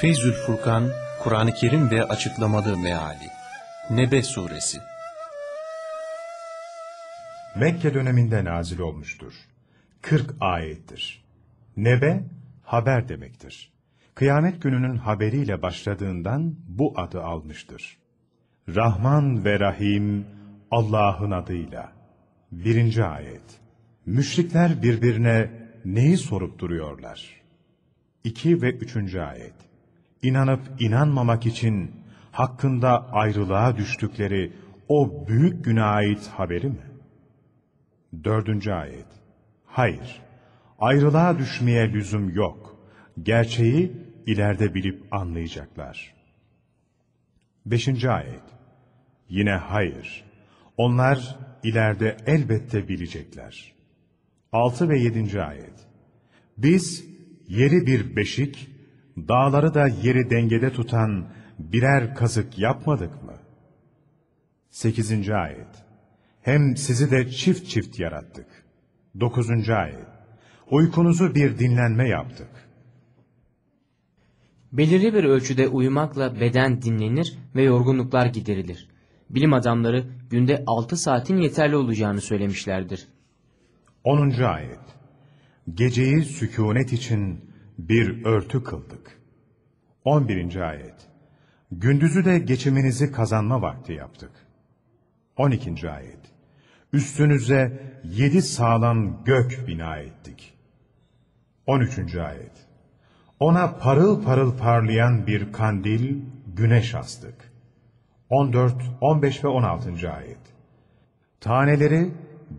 Feyzül Furkan, Kur'an-ı Kerim ve Açıklamalı Meali Nebe Suresi Mekke döneminde nazil olmuştur. 40 ayettir. Nebe, haber demektir. Kıyamet gününün haberiyle başladığından bu adı almıştır. Rahman ve Rahim, Allah'ın adıyla. Birinci ayet. Müşrikler birbirine neyi sorup duruyorlar? 2 ve 3. ayet inanıp inanmamak için hakkında ayrılığa düştükleri o büyük günah ait haberi mi? Dördüncü ayet. Hayır, ayrılığa düşmeye lüzum yok. Gerçeği ileride bilip anlayacaklar. Beşinci ayet. Yine hayır, onlar ileride elbette bilecekler. Altı ve yedinci ayet. Biz yeri bir beşik, dağları da yeri dengede tutan birer kazık yapmadık mı? 8. Ayet Hem sizi de çift çift yarattık. 9. Ayet Uykunuzu bir dinlenme yaptık. Belirli bir ölçüde uyumakla beden dinlenir ve yorgunluklar giderilir. Bilim adamları günde 6 saatin yeterli olacağını söylemişlerdir. 10. Ayet Geceyi sükunet için bir örtü kıldık. 11. ayet. Gündüzü de geçiminizi kazanma vakti yaptık. 12. ayet. Üstünüze yedi sağlam gök bina ettik. 13. ayet. Ona parıl parıl parlayan bir kandil, güneş astık. 14, 15 ve 16. ayet. Taneleri,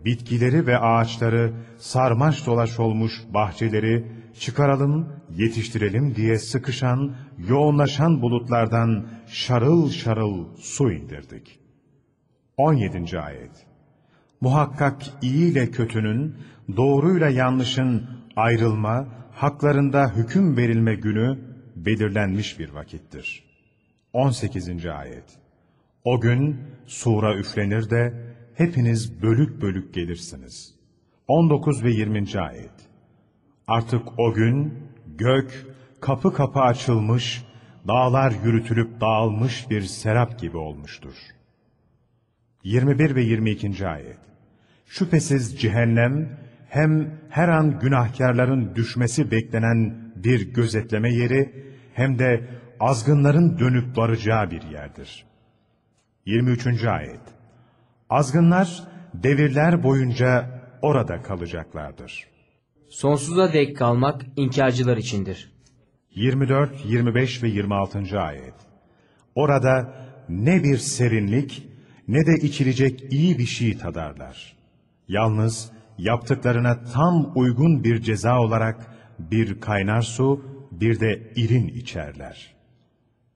bitkileri ve ağaçları, sarmaş dolaş olmuş bahçeleri, çıkaralım, yetiştirelim diye sıkışan, yoğunlaşan bulutlardan şarıl şarıl su indirdik. 17. Ayet Muhakkak iyi ile kötünün, doğruyla yanlışın ayrılma, haklarında hüküm verilme günü belirlenmiş bir vakittir. 18. Ayet O gün sura üflenir de hepiniz bölük bölük gelirsiniz. 19 ve 20. Ayet Artık o gün gök kapı kapı açılmış, dağlar yürütülüp dağılmış bir serap gibi olmuştur. 21 ve 22. ayet Şüphesiz cehennem hem her an günahkarların düşmesi beklenen bir gözetleme yeri hem de azgınların dönüp varacağı bir yerdir. 23. ayet Azgınlar devirler boyunca orada kalacaklardır sonsuza dek kalmak inkarcılar içindir. 24, 25 ve 26. ayet. Orada ne bir serinlik ne de içilecek iyi bir şey tadarlar. Yalnız yaptıklarına tam uygun bir ceza olarak bir kaynar su bir de irin içerler.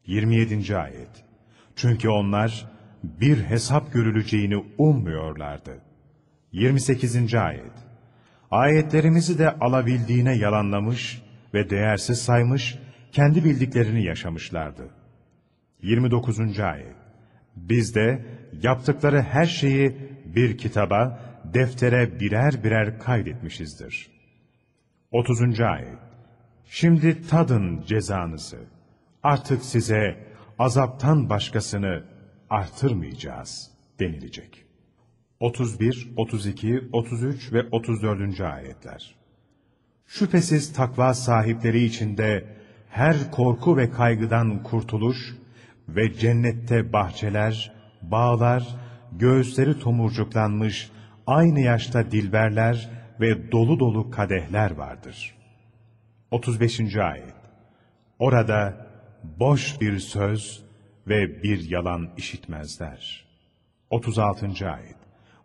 27. ayet. Çünkü onlar bir hesap görüleceğini ummuyorlardı. 28. ayet. Ayetlerimizi de alabildiğine yalanlamış ve değersiz saymış, kendi bildiklerini yaşamışlardı. 29. Ayet Biz de yaptıkları her şeyi bir kitaba, deftere birer birer kaydetmişizdir. 30. Ayet Şimdi tadın cezanızı. Artık size azaptan başkasını artırmayacağız denilecek. 31, 32, 33 ve 34. ayetler. Şüphesiz takva sahipleri içinde her korku ve kaygıdan kurtuluş ve cennette bahçeler, bağlar, göğüsleri tomurcuklanmış, aynı yaşta dilberler ve dolu dolu kadehler vardır. 35. ayet. Orada boş bir söz ve bir yalan işitmezler. 36. ayet.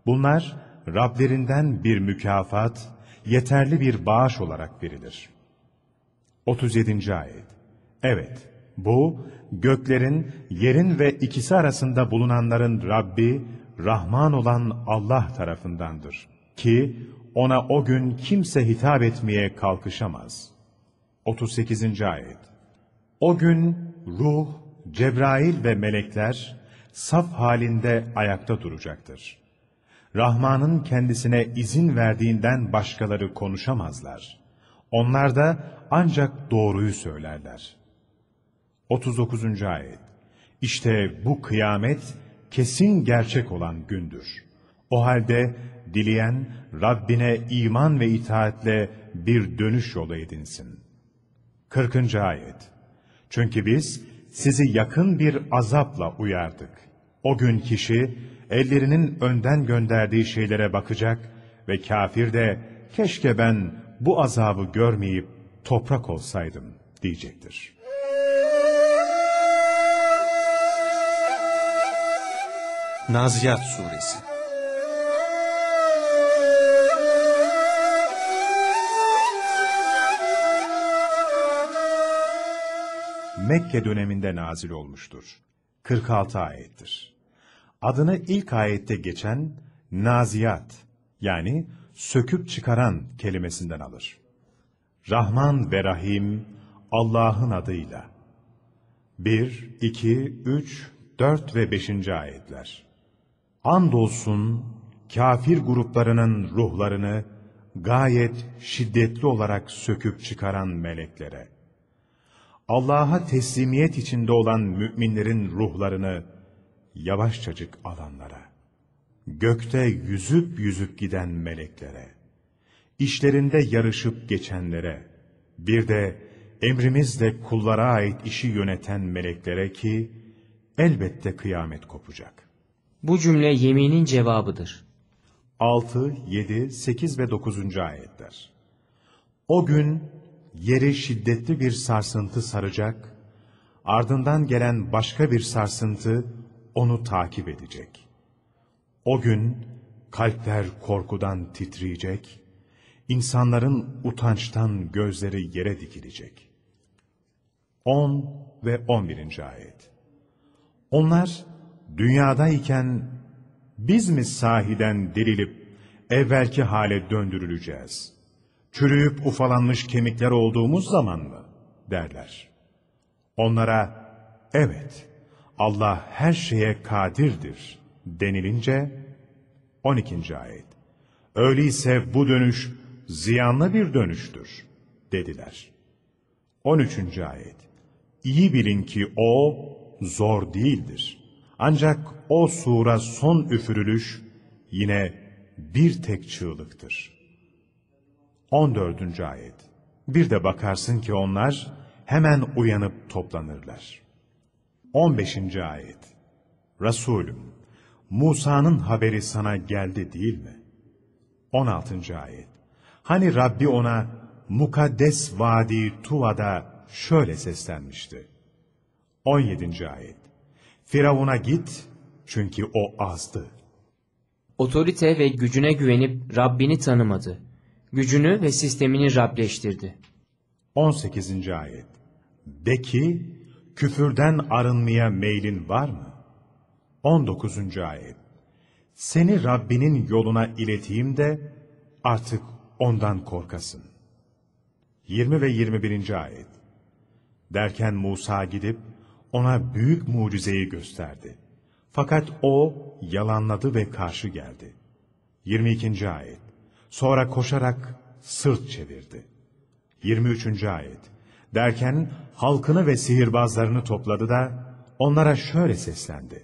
Bunlar Rablerinden bir mükafat, yeterli bir bağış olarak verilir. 37. Ayet Evet, bu göklerin, yerin ve ikisi arasında bulunanların Rabbi, Rahman olan Allah tarafındandır. Ki ona o gün kimse hitap etmeye kalkışamaz. 38. Ayet O gün ruh, Cebrail ve melekler saf halinde ayakta duracaktır. Rahman'ın kendisine izin verdiğinden başkaları konuşamazlar. Onlar da ancak doğruyu söylerler. 39. Ayet İşte bu kıyamet kesin gerçek olan gündür. O halde dileyen Rabbine iman ve itaatle bir dönüş yolu edinsin. 40. Ayet Çünkü biz sizi yakın bir azapla uyardık. O gün kişi ellerinin önden gönderdiği şeylere bakacak ve kafir de keşke ben bu azabı görmeyip toprak olsaydım diyecektir. Naziat Suresi Mekke döneminde nazil olmuştur. 46 ayettir adını ilk ayette geçen naziyat yani söküp çıkaran kelimesinden alır. Rahman ve Rahim Allah'ın adıyla. 1, 2, 3, 4 ve 5. ayetler. Andolsun kafir gruplarının ruhlarını gayet şiddetli olarak söküp çıkaran meleklere. Allah'a teslimiyet içinde olan müminlerin ruhlarını yavaşçacık alanlara, gökte yüzüp yüzüp giden meleklere, işlerinde yarışıp geçenlere, bir de emrimizle kullara ait işi yöneten meleklere ki, elbette kıyamet kopacak. Bu cümle yeminin cevabıdır. 6, 7, 8 ve 9. ayetler. O gün yeri şiddetli bir sarsıntı saracak, ardından gelen başka bir sarsıntı onu takip edecek. O gün kalpler korkudan titreyecek, insanların utançtan gözleri yere dikilecek. 10 ve 11. ayet Onlar dünyadayken biz mi sahiden dirilip evvelki hale döndürüleceğiz? Çürüyüp ufalanmış kemikler olduğumuz zaman mı? derler. Onlara evet Allah her şeye kadirdir denilince 12. ayet. Öyleyse bu dönüş ziyanlı bir dönüştür dediler. 13. ayet. İyi bilin ki o zor değildir. Ancak o sura son üfürülüş yine bir tek çığlıktır. 14. ayet. Bir de bakarsın ki onlar hemen uyanıp toplanırlar. 15. Ayet Resulüm, Musa'nın haberi sana geldi değil mi? 16. Ayet Hani Rabbi ona mukaddes vadi Tuva'da şöyle seslenmişti. 17. Ayet Firavun'a git çünkü o azdı. Otorite ve gücüne güvenip Rabbini tanımadı. Gücünü ve sistemini Rableştirdi. 18. Ayet De ki küfürden arınmaya meylin var mı? 19. Ayet Seni Rabbinin yoluna ileteyim de artık ondan korkasın. 20 ve 21. Ayet Derken Musa gidip ona büyük mucizeyi gösterdi. Fakat o yalanladı ve karşı geldi. 22. Ayet Sonra koşarak sırt çevirdi. 23. Ayet Derken halkını ve sihirbazlarını topladı da onlara şöyle seslendi.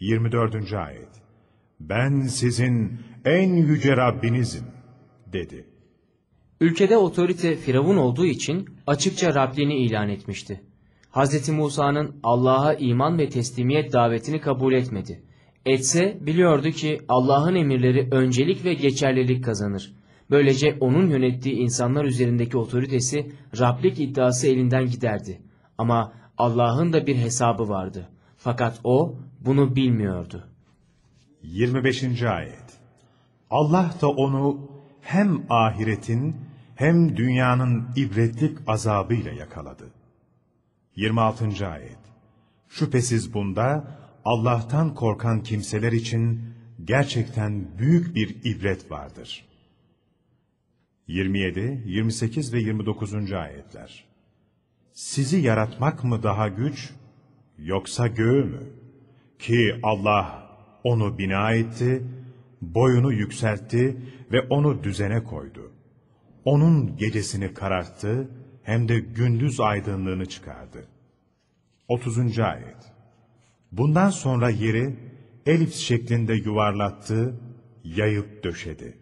24. ayet Ben sizin en yüce Rabbinizim dedi. Ülkede otorite Firavun olduğu için açıkça Rabbini ilan etmişti. Hz. Musa'nın Allah'a iman ve teslimiyet davetini kabul etmedi. Etse biliyordu ki Allah'ın emirleri öncelik ve geçerlilik kazanır. Böylece onun yönettiği insanlar üzerindeki otoritesi Rablik iddiası elinden giderdi. Ama Allah'ın da bir hesabı vardı. Fakat o bunu bilmiyordu. 25. Ayet Allah da onu hem ahiretin hem dünyanın ibretlik azabıyla yakaladı. 26. Ayet Şüphesiz bunda Allah'tan korkan kimseler için gerçekten büyük bir ibret vardır. 27, 28 ve 29. ayetler. Sizi yaratmak mı daha güç yoksa göğü mü? Ki Allah onu bina etti, boyunu yükseltti ve onu düzene koydu. Onun gecesini kararttı hem de gündüz aydınlığını çıkardı. 30. ayet. Bundan sonra yeri elips şeklinde yuvarlattı, yayıp döşedi.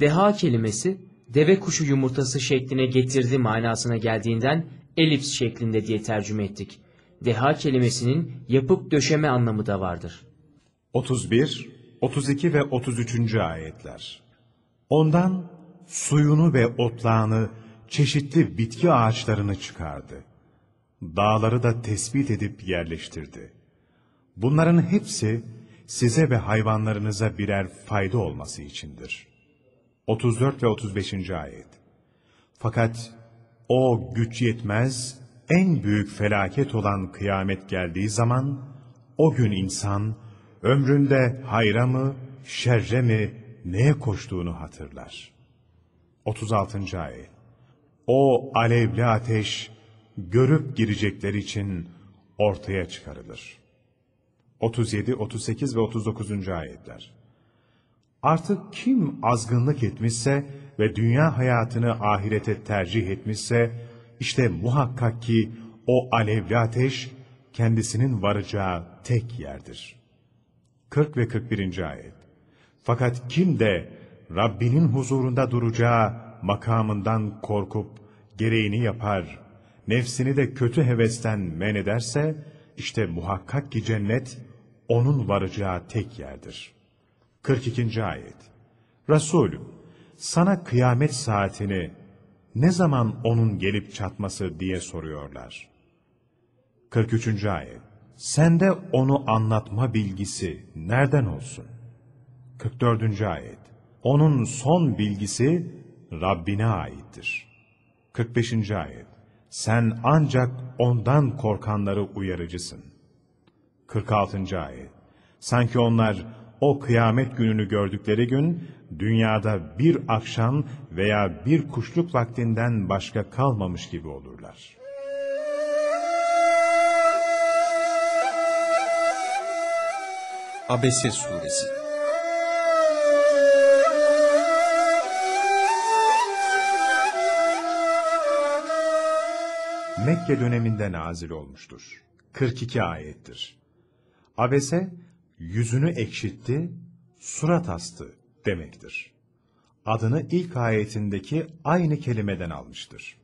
Deha kelimesi deve kuşu yumurtası şekline getirdi manasına geldiğinden elips şeklinde diye tercüme ettik. Deha kelimesinin yapıp döşeme anlamı da vardır. 31, 32 ve 33. ayetler. Ondan suyunu ve otlağını, çeşitli bitki ağaçlarını çıkardı. Dağları da tespit edip yerleştirdi. Bunların hepsi size ve hayvanlarınıza birer fayda olması içindir.'' 34 ve 35. ayet. Fakat o güç yetmez, en büyük felaket olan kıyamet geldiği zaman, o gün insan ömründe hayra mı, şerre mi, neye koştuğunu hatırlar. 36. ayet. O alevli ateş, görüp girecekler için ortaya çıkarılır. 37, 38 ve 39. ayetler. Artık kim azgınlık etmişse ve dünya hayatını ahirete tercih etmişse, işte muhakkak ki o alevli ateş kendisinin varacağı tek yerdir. 40 ve 41. ayet Fakat kim de Rabbinin huzurunda duracağı makamından korkup gereğini yapar, nefsini de kötü hevesten men ederse, işte muhakkak ki cennet onun varacağı tek yerdir.'' 42. Ayet Resulüm, sana kıyamet saatini ne zaman onun gelip çatması diye soruyorlar. 43. Ayet Sende onu anlatma bilgisi nereden olsun? 44. Ayet Onun son bilgisi Rabbine aittir. 45. Ayet Sen ancak ondan korkanları uyarıcısın. 46. Ayet Sanki onlar o kıyamet gününü gördükleri gün dünyada bir akşam veya bir kuşluk vaktinden başka kalmamış gibi olurlar. Abese Suresi Mekke döneminde nazil olmuştur. 42 ayettir. Abese, yüzünü ekşitti, surat astı demektir. Adını ilk ayetindeki aynı kelimeden almıştır.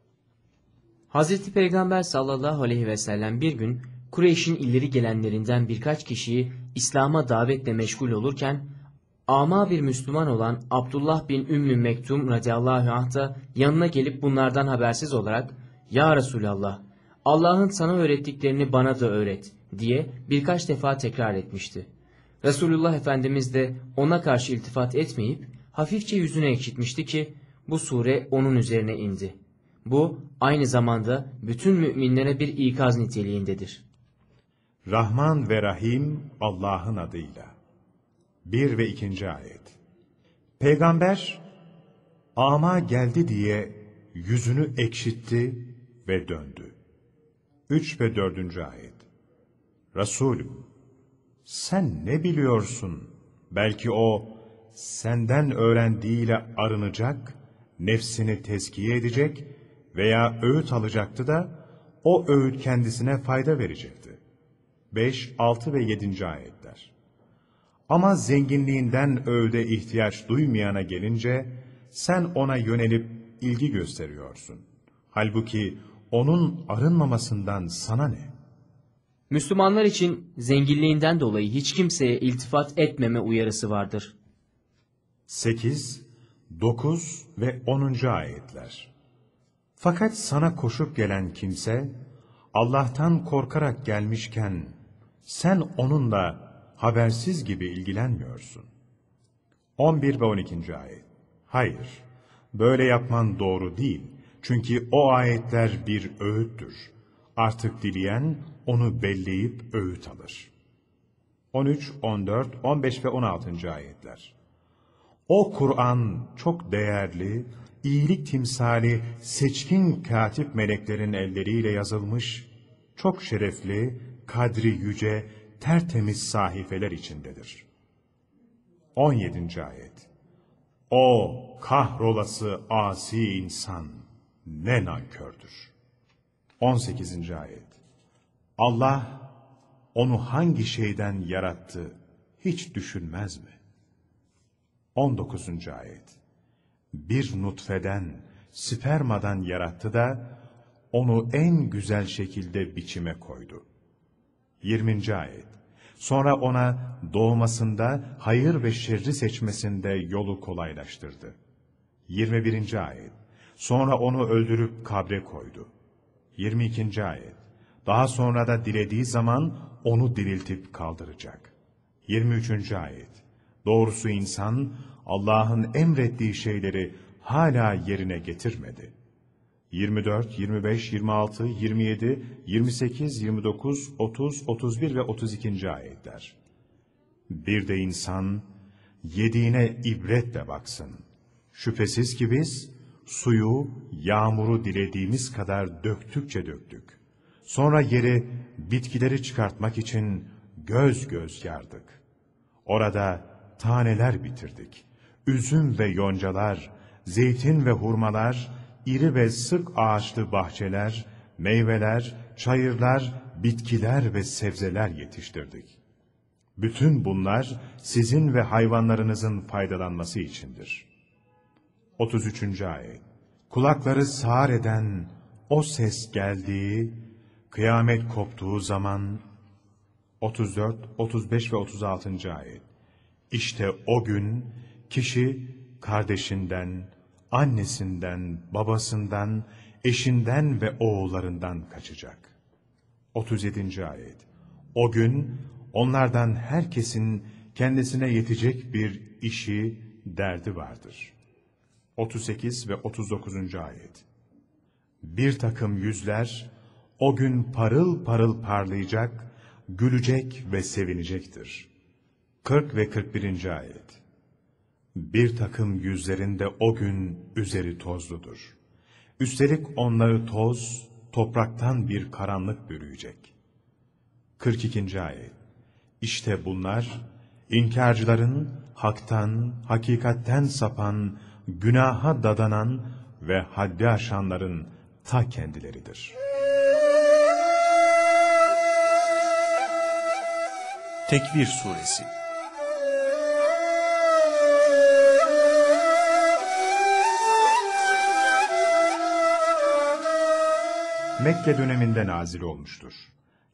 Hazreti Peygamber sallallahu aleyhi ve sellem bir gün Kureyş'in ileri gelenlerinden birkaç kişiyi İslam'a davetle meşgul olurken ama bir Müslüman olan Abdullah bin Ümmü Mektum radıyallahu anh da yanına gelip bunlardan habersiz olarak ''Ya Resulallah, Allah'ın sana öğrettiklerini bana da öğret.'' diye birkaç defa tekrar etmişti. Resulullah Efendimiz de ona karşı iltifat etmeyip hafifçe yüzüne ekşitmişti ki bu sure onun üzerine indi. Bu aynı zamanda bütün müminlere bir ikaz niteliğindedir. Rahman ve Rahim Allah'ın adıyla. 1 ve 2. ayet. Peygamber ama geldi diye yüzünü ekşitti ve döndü. 3 ve 4. ayet. Resulüm sen ne biliyorsun? Belki o senden öğrendiğiyle arınacak, nefsini tezkiye edecek veya öğüt alacaktı da o öğüt kendisine fayda verecekti. 5, 6 ve 7. ayetler. Ama zenginliğinden öğüde ihtiyaç duymayana gelince sen ona yönelip ilgi gösteriyorsun. Halbuki onun arınmamasından sana ne?'' Müslümanlar için zenginliğinden dolayı hiç kimseye iltifat etmeme uyarısı vardır. 8, 9 ve 10. ayetler Fakat sana koşup gelen kimse, Allah'tan korkarak gelmişken, sen onunla habersiz gibi ilgilenmiyorsun. 11 ve 12. ayet Hayır, böyle yapman doğru değil. Çünkü o ayetler bir öğüttür. Artık dileyen onu belleyip öğüt alır. 13, 14, 15 ve 16. ayetler. O Kur'an çok değerli, iyilik timsali seçkin katip meleklerin elleriyle yazılmış, çok şerefli, kadri yüce, tertemiz sahifeler içindedir. 17. ayet. O kahrolası asi insan ne nankördür. 18. Ayet Allah onu hangi şeyden yarattı hiç düşünmez mi? 19. Ayet Bir nutfeden, spermadan yarattı da onu en güzel şekilde biçime koydu. 20. Ayet Sonra ona doğmasında hayır ve şerri seçmesinde yolu kolaylaştırdı. 21. Ayet Sonra onu öldürüp kabre koydu. 22. Ayet Daha sonra da dilediği zaman onu diriltip kaldıracak. 23. Ayet Doğrusu insan Allah'ın emrettiği şeyleri hala yerine getirmedi. 24, 25, 26, 27, 28, 29, 30, 31 ve 32. ayetler. Bir de insan yediğine ibretle baksın. Şüphesiz ki biz Suyu, yağmuru dilediğimiz kadar döktükçe döktük. Sonra yeri bitkileri çıkartmak için göz göz yardık. Orada taneler bitirdik. Üzüm ve yoncalar, zeytin ve hurmalar, iri ve sık ağaçlı bahçeler, meyveler, çayırlar, bitkiler ve sebzeler yetiştirdik. Bütün bunlar sizin ve hayvanlarınızın faydalanması içindir. 33. Ayet Kulakları sağır eden o ses geldiği, kıyamet koptuğu zaman 34, 35 ve 36. Ayet İşte o gün kişi kardeşinden, annesinden, babasından, eşinden ve oğullarından kaçacak. 37. Ayet O gün onlardan herkesin kendisine yetecek bir işi, derdi vardır.'' 38 ve 39. ayet. Bir takım yüzler o gün parıl parıl parlayacak, gülecek ve sevinecektir. 40 ve 41. ayet. Bir takım yüzlerinde o gün üzeri tozludur. Üstelik onları toz, topraktan bir karanlık bürüyecek. 42. ayet. İşte bunlar inkarcıların haktan, hakikatten sapan günaha dadanan ve haddi aşanların ta kendileridir. Tekvir Suresi Mekke döneminde nazil olmuştur.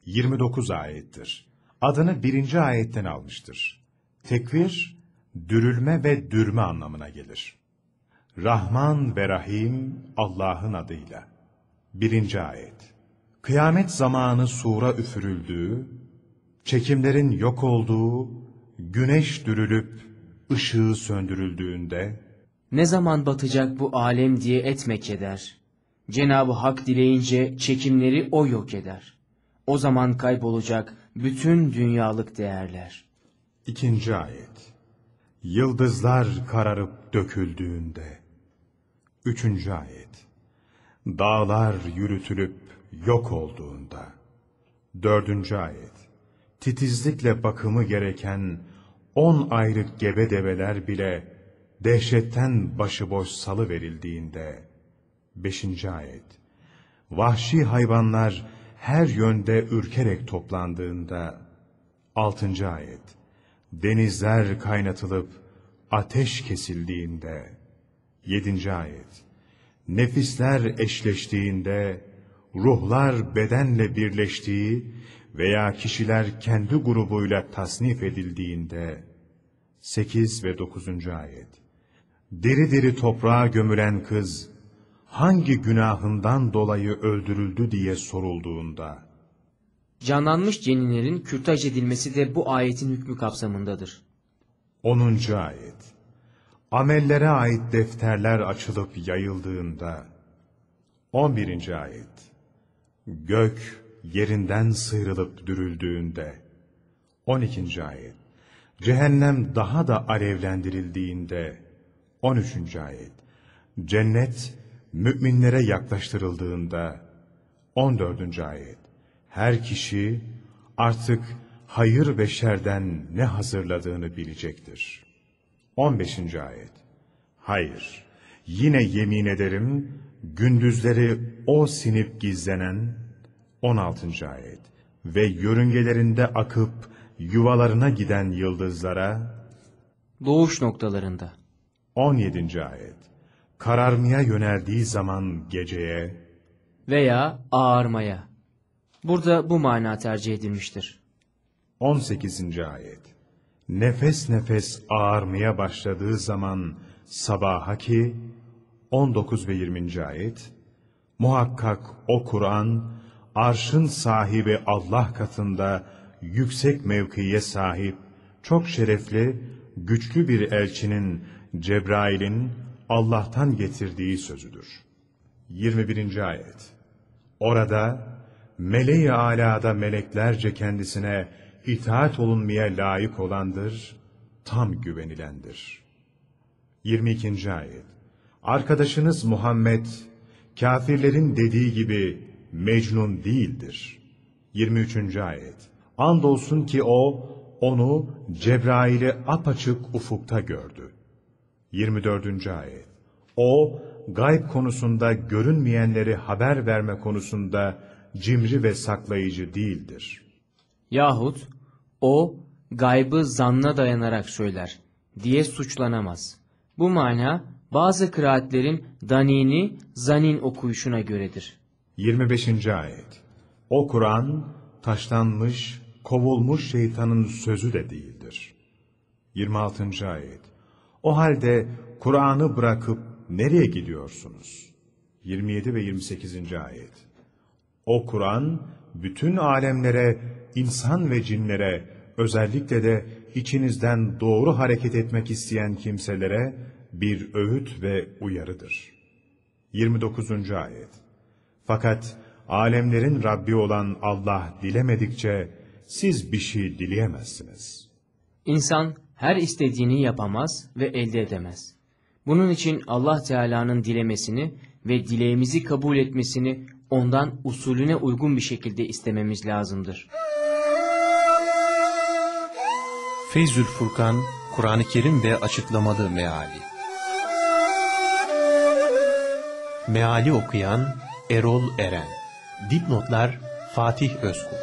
29 ayettir. Adını birinci ayetten almıştır. Tekvir, dürülme ve dürme anlamına gelir. Rahman ve Rahim Allah'ın adıyla. Birinci Ayet Kıyamet zamanı sura üfürüldüğü, çekimlerin yok olduğu, güneş dürülüp ışığı söndürüldüğünde, Ne zaman batacak bu alem diye etmek eder. Cenab-ı Hak dileyince çekimleri O yok eder. O zaman kaybolacak bütün dünyalık değerler. İkinci Ayet Yıldızlar kararıp döküldüğünde, Üçüncü ayet. Dağlar yürütülüp yok olduğunda. Dördüncü ayet. Titizlikle bakımı gereken on ayrı gebe develer bile dehşetten başıboş salı verildiğinde. Beşinci ayet. Vahşi hayvanlar her yönde ürkerek toplandığında. Altıncı ayet. Denizler kaynatılıp ateş kesildiğinde. 7. Ayet Nefisler eşleştiğinde, ruhlar bedenle birleştiği veya kişiler kendi grubuyla tasnif edildiğinde, 8 ve 9. Ayet Deri deri toprağa gömülen kız, hangi günahından dolayı öldürüldü diye sorulduğunda, Canlanmış ceninlerin kürtaj edilmesi de bu ayetin hükmü kapsamındadır. 10. Ayet Amellere ait defterler açılıp yayıldığında 11. ayet Gök yerinden sıyrılıp dürüldüğünde 12. ayet Cehennem daha da alevlendirildiğinde 13. ayet Cennet müminlere yaklaştırıldığında 14. ayet Her kişi artık hayır ve şerden ne hazırladığını bilecektir. 15. Ayet Hayır, yine yemin ederim, gündüzleri o sinip gizlenen, 16. Ayet Ve yörüngelerinde akıp yuvalarına giden yıldızlara, Doğuş noktalarında 17. Ayet Kararmaya yöneldiği zaman geceye, Veya ağarmaya. Burada bu mana tercih edilmiştir. 18. Ayet nefes nefes ağarmaya başladığı zaman sabaha ki 19 ve 20. ayet muhakkak o Kur'an arşın sahibi Allah katında yüksek mevkiye sahip çok şerefli güçlü bir elçinin Cebrail'in Allah'tan getirdiği sözüdür. 21. ayet Orada meleği alada meleklerce kendisine itaat olunmaya layık olandır, tam güvenilendir. 22. Ayet Arkadaşınız Muhammed, kafirlerin dediği gibi mecnun değildir. 23. Ayet Andolsun ki o, onu Cebrail'i apaçık ufukta gördü. 24. Ayet O, gayb konusunda görünmeyenleri haber verme konusunda cimri ve saklayıcı değildir. Yahut o gaybı zanna dayanarak söyler diye suçlanamaz. Bu mana bazı kıraatlerin danini zanin okuyuşuna göredir. 25. Ayet O Kur'an taşlanmış, kovulmuş şeytanın sözü de değildir. 26. Ayet O halde Kur'an'ı bırakıp nereye gidiyorsunuz? 27 ve 28. Ayet O Kur'an bütün alemlere, insan ve cinlere, özellikle de içinizden doğru hareket etmek isteyen kimselere bir öğüt ve uyarıdır. 29. Ayet Fakat alemlerin Rabbi olan Allah dilemedikçe siz bir şey dileyemezsiniz. İnsan her istediğini yapamaz ve elde edemez. Bunun için Allah Teala'nın dilemesini ve dileğimizi kabul etmesini ondan usulüne uygun bir şekilde istememiz lazımdır. Feyzül Furkan, Kur'an-ı Kerim ve Açıklamalı Meali Meali okuyan Erol Eren Dipnotlar Fatih Özkul